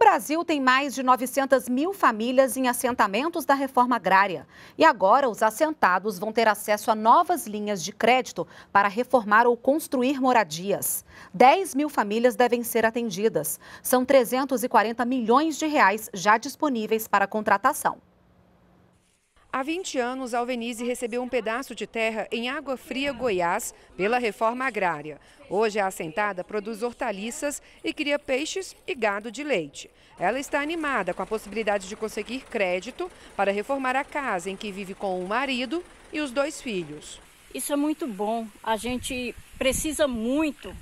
O Brasil tem mais de 900 mil famílias em assentamentos da reforma agrária. E agora, os assentados vão ter acesso a novas linhas de crédito para reformar ou construir moradias. 10 mil famílias devem ser atendidas. São 340 milhões de reais já disponíveis para contratação. Há 20 anos, Alvenize recebeu um pedaço de terra em Água Fria, Goiás, pela reforma agrária. Hoje, a assentada produz hortaliças e cria peixes e gado de leite. Ela está animada com a possibilidade de conseguir crédito para reformar a casa em que vive com o marido e os dois filhos. Isso é muito bom. A gente precisa muito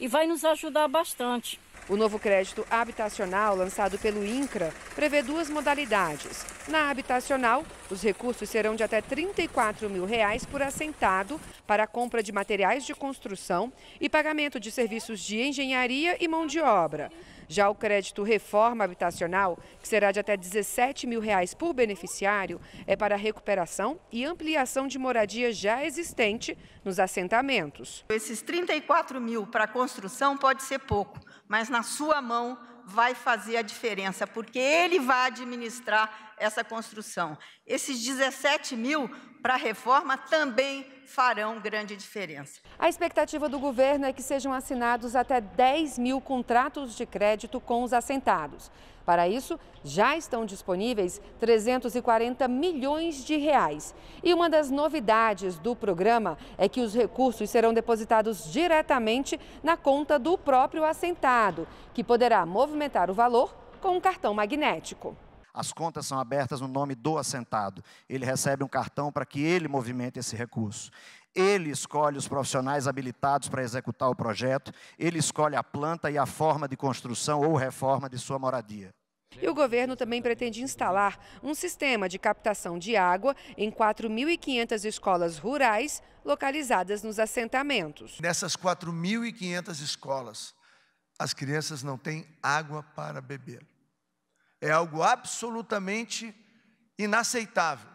e vai nos ajudar bastante. O novo crédito habitacional lançado pelo INCRA prevê duas modalidades. Na habitacional, os recursos serão de até 34 mil reais por assentado para a compra de materiais de construção e pagamento de serviços de engenharia e mão de obra. Já o crédito reforma habitacional, que será de até 17 mil reais por beneficiário, é para recuperação e ampliação de moradia já existente nos assentamentos. Esses 34 mil para construção pode ser pouco, mas na sua mão vai fazer a diferença, porque ele vai administrar essa construção. Esses 17 mil para a reforma também farão grande diferença. A expectativa do governo é que sejam assinados até 10 mil contratos de crédito com os assentados. Para isso, já estão disponíveis 340 milhões de reais. E uma das novidades do programa é que os recursos serão depositados diretamente na conta do próprio assentado, que poderá movimentar o valor com um cartão magnético. As contas são abertas no nome do assentado. Ele recebe um cartão para que ele movimente esse recurso. Ele escolhe os profissionais habilitados para executar o projeto, ele escolhe a planta e a forma de construção ou reforma de sua moradia. E o governo também pretende instalar um sistema de captação de água em 4.500 escolas rurais localizadas nos assentamentos. Nessas 4.500 escolas, as crianças não têm água para beber é algo absolutamente inaceitável.